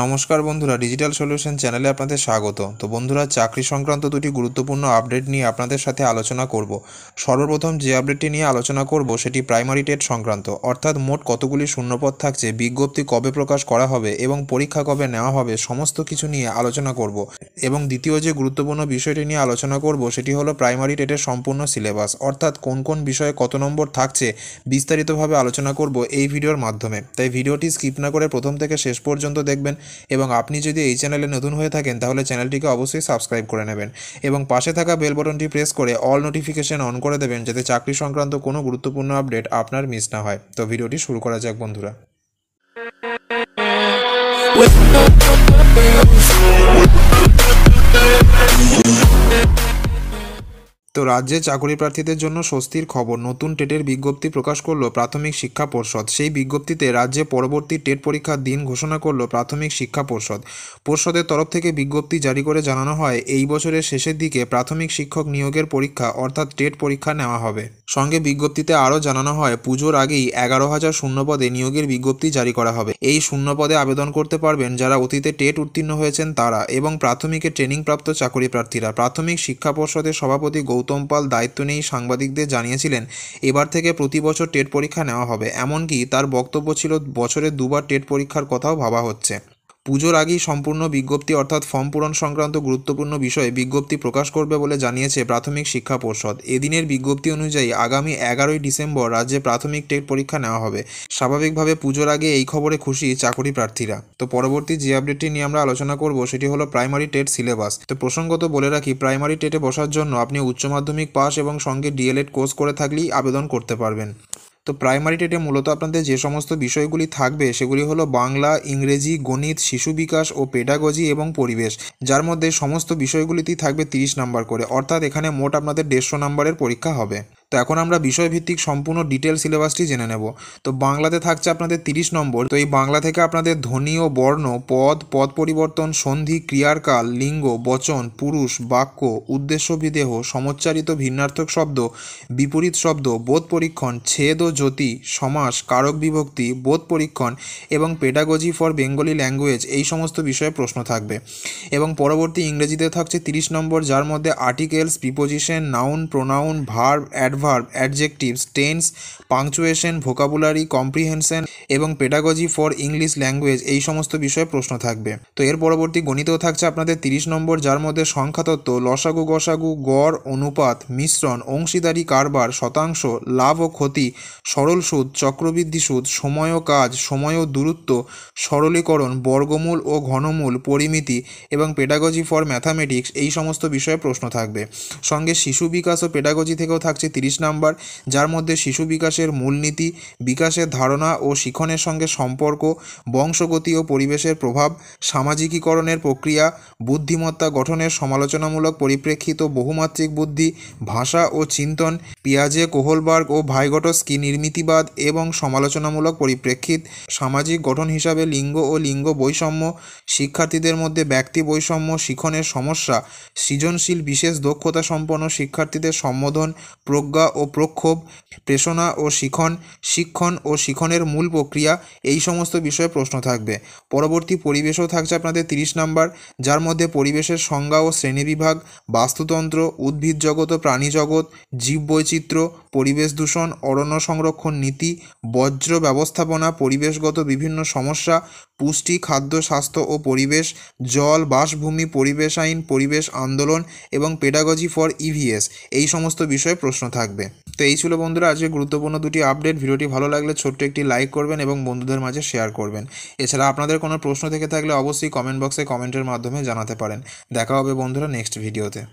নমস্কার বন্ধুরা digital solution চ্যানেলে আপনাদের স্বাগত তো বন্ধুরা চাকরি সংক্রান্ত দুটি গুরুত্বপূর্ণ আপডেট নিয়ে আপনাদের সাথে আলোচনা করব সর্বপ্রথম যে আপডেটটি নিয়ে আলোচনা করব সেটি প্রাইমারি টেট সংক্রান্ত অর্থাৎ মোট কতগুলি শূন্যপদ থাকছে বিজ্ঞপ্তি কবে প্রকাশ করা হবে এবং পরীক্ষা কবে নেওয়া হবে সমস্ত কিছু নিয়ে আলোচনা করব এবং দ্বিতীয় যে গুরুত্বপূর্ণ বিষয়টি নিয়ে আলোচনা করব সেটি হলো প্রাইমারি টেটের সম্পূর্ণ সিলেবাস অর্থাৎ কোন কোন বিষয়ে কত নম্বর থাকছে বিস্তারিতভাবে আলোচনা করব এই ভিডিওর মাধ্যমে তাই ভিডিওটি স্কিপ না করে প্রথম থেকে শেষ পর্যন্ত দেখবেন এবং আপনি যদি এই চ্যানেলে নতুন হয়ে থাকেন তাহলে চ্যানেলটিকে অবশ্যই সাবস্ক্রাইব করে নেবেন এবং পাশে থাকা বেল বটনটি প্রেস করে অল নোটিফিকেশন অন করে দেবেন যাতে চাকরি সংক্রান্ত কোনো গুরুত্বপূর্ণ আপডেট আপনার মিস না হয় তো ভিডিওটি শুরু করা যাক বন্ধুরা তো রাজ্যে চাকরি প্রার্থীদের জন্য স্বস্তির খবর নতুন টেটের বিজ্ঞপ্তি প্রকাশ করল প্রাথমিক শিক্ষা পর্ষদ সেই বিজ্ঞপ্তিতে রাজ্যে পরবর্তী টেট পরীক্ষার দিন ঘোষণা করল প্রাথমিক শিক্ষা পর্ষদ পর্ষদের তরফ থেকে বিজ্ঞপ্তি জারি করে জানানো হয় এই বছরের শেষের দিকে প্রাথমিক শিক্ষক নিয়োগের পরীক্ষা অর্থাৎ টেট পরীক্ষা নেওয়া হবে সঙ্গে বিজ্ঞপ্তিতে আরও জানানো হয় পুজোর আগেই এগারো হাজার শূন্যপদে নিয়োগের বিজ্ঞপ্তি জারি করা হবে এই শূন্যপদে আবেদন করতে পারবেন যারা অতীতে টেট উত্তীর্ণ হয়েছেন তারা এবং প্রাথমিকে ট্রেনিংপ্রাপ্ত চাকরি প্রার্থীরা প্রাথমিক শিক্ষা পর্ষদের সভাপতি গৌতম পাল দায়িত্ব নিয়েই সাংবাদিকদের জানিয়েছিলেন এবার থেকে প্রতি বছর টেট পরীক্ষা নেওয়া হবে এমনকি তার বক্তব্য ছিল বছরে দুবার টেট পরীক্ষার কথাও ভাবা হচ্ছে পুজোর আগেই সম্পূর্ণ বিজ্ঞপ্তি অর্থাৎ ফর্ম পূরণ সংক্রান্ত গুরুত্বপূর্ণ বিষয়ে বিজ্ঞপ্তি প্রকাশ করবে বলে জানিয়েছে প্রাথমিক শিক্ষা পর্ষদ এদিনের বিজ্ঞপ্তি অনুযায়ী আগামী এগারোই ডিসেম্বর রাজ্যে প্রাথমিক টেট পরীক্ষা নেওয়া হবে স্বাভাবিকভাবে পুজোর আগে এই খবরে খুশি চাকরি প্রার্থীরা তো পরবর্তী যে আপডেটটি নিয়ে আমরা আলোচনা করব সেটি হলো প্রাইমারি টেট সিলেবাস তো প্রসঙ্গত বলে রাখি প্রাইমারি টেটে বসার জন্য আপনি উচ্চ মাধ্যমিক পাস এবং সঙ্গে ডিএলএড কোর্স করে থাকলেই আবেদন করতে পারবেন তো প্রাইমারি টেটে মূলত আপনাদের যে সমস্ত বিষয়গুলি থাকবে সেগুলি হলো বাংলা ইংরেজি গণিত শিশু বিকাশ ও পেডাগজি এবং পরিবেশ যার মধ্যে সমস্ত বিষয়গুলিতেই থাকবে তিরিশ নাম্বার করে অর্থাৎ এখানে মোট আপনাদের দেড়শো নাম্বারের পরীক্ষা হবে তো এখন আমরা বিষয়ভিত্তিক সম্পূর্ণ ডিটেল সিলেবাসটি জেনে নেব তো বাংলাতে থাকছে আপনাদের তিরিশ নম্বর তো এই বাংলা থেকে আপনাদের ধ্বনি ও বর্ণ পদ পদ পরিবর্তন সন্ধি ক্রিয়ারকাল লিঙ্গ বচন পুরুষ বাক্য উদ্দেশ্য বিদেহ সমচ্চারিত ভিন্নার্থক শব্দ বিপরীত শব্দ বোধ পরীক্ষণ ছেদ ও জ্যোতি সমাস কারক বিভক্তি বোধ পরীক্ষণ এবং পেডাগজি ফর বেঙ্গলি ল্যাঙ্গুয়েজ এই সমস্ত বিষয়ে প্রশ্ন থাকবে এবং পরবর্তী ইংরেজিতে থাকছে তিরিশ নম্বর যার মধ্যে articles preposition noun pronoun verb ad adverb adjectives tense punctuation vocabulary comprehension এবং পেডাগজি ফর ইংলিশ ল্যাঙ্গুয়েজ এই সমস্ত বিষয়ে প্রশ্ন থাকবে তো এর পরবর্তী গণিতও থাকছে আপনাদের তিরিশ নম্বর যার মধ্যে সংখ্যাতত্ত্ব লসাগু গসাগু গড় অনুপাত মিশ্রণ অংশীদারি কারবার শতাংশ লাভ ও ক্ষতি সরল সুদ চক্রবৃদ্ধি সুদ সময় ও কাজ সময় ও দূরত্ব সরলীকরণ বর্গমূল ও ঘনমূল পরিমিতি এবং পেডাগজি ফর ম্যাথামেটিক্স এই সমস্ত বিষয়ে প্রশ্ন থাকবে সঙ্গে শিশু বিকাশ ও পেডাগজি থেকেও থাকছে তিরিশ তিরিশ নাম্বার যার মধ্যে শিশু বিকাশের মূলনীতি বিকাশের ধারণা ও শিখনের সঙ্গে সম্পর্ক বংশগতি ও পরিবেশের প্রভাব সামাজিকীকরণের প্রক্রিয়া বুদ্ধিমত্তা গঠনের সমালোচনামূলক পরিপ্রেক্ষিত বহুমাত্রিক বুদ্ধি ভাষা ও চিন্তন পিয়াজে কোহলবার্গ ও ভাইগটস্কি নির্মিতিবাদ এবং সমালোচনামূলক পরিপ্রেক্ষিত সামাজিক গঠন হিসাবে লিঙ্গ ও লিঙ্গ বৈষম্য শিক্ষার্থীদের মধ্যে ব্যক্তি বৈষম্য শিখনের সমস্যা সৃজনশীল বিশেষ দক্ষতা সম্পন্ন শিক্ষার্থীদের সম্বোধন প্রজ্ঞা প্রজ্ঞা ও প্রক্ষোভ প্রেষণা ও শিখন শিক্ষণ ও শিখনের মূল প্রক্রিয়া এই সমস্ত বিষয়ে প্রশ্ন থাকবে পরবর্তী পরিবেশও থাকছে আপনাদের তিরিশ নাম্বার যার মধ্যে পরিবেশের সংজ্ঞা ও শ্রেণীবিভাগ বাস্তুতন্ত্র উদ্ভিদ জগৎ ও প্রাণী জগৎ বৈচিত্র্য পরিবেশ দূষণ অরণ্য সংরক্ষণ নীতি বজ্র ব্যবস্থাপনা পরিবেশগত বিভিন্ন সমস্যা পুষ্টি খাদ্য স্বাস্থ্য ও পরিবেশ জল বাসভূমি পরিবেশ আইন পরিবেশ আন্দোলন এবং পেডাগজি ফর ইভিএস এই সমস্ত বিষয়ে প্রশ্ন থাকবে তো এই ছিল বন্ধুরা আজকে গুরুত্বপূর্ণ দুটি আপডেট ভিডিওটি ভালো লাগলে ছোট্ট একটি লাইক করবেন এবং বন্ধুদের মাঝে শেয়ার করবেন এছাড়া আপনাদের কোনো প্রশ্ন থেকে থাকলে অবশ্যই কমেন্ট বক্সে কমেন্টের মাধ্যমে জানাতে পারেন দেখা হবে বন্ধুরা নেক্সট ভিডিওতে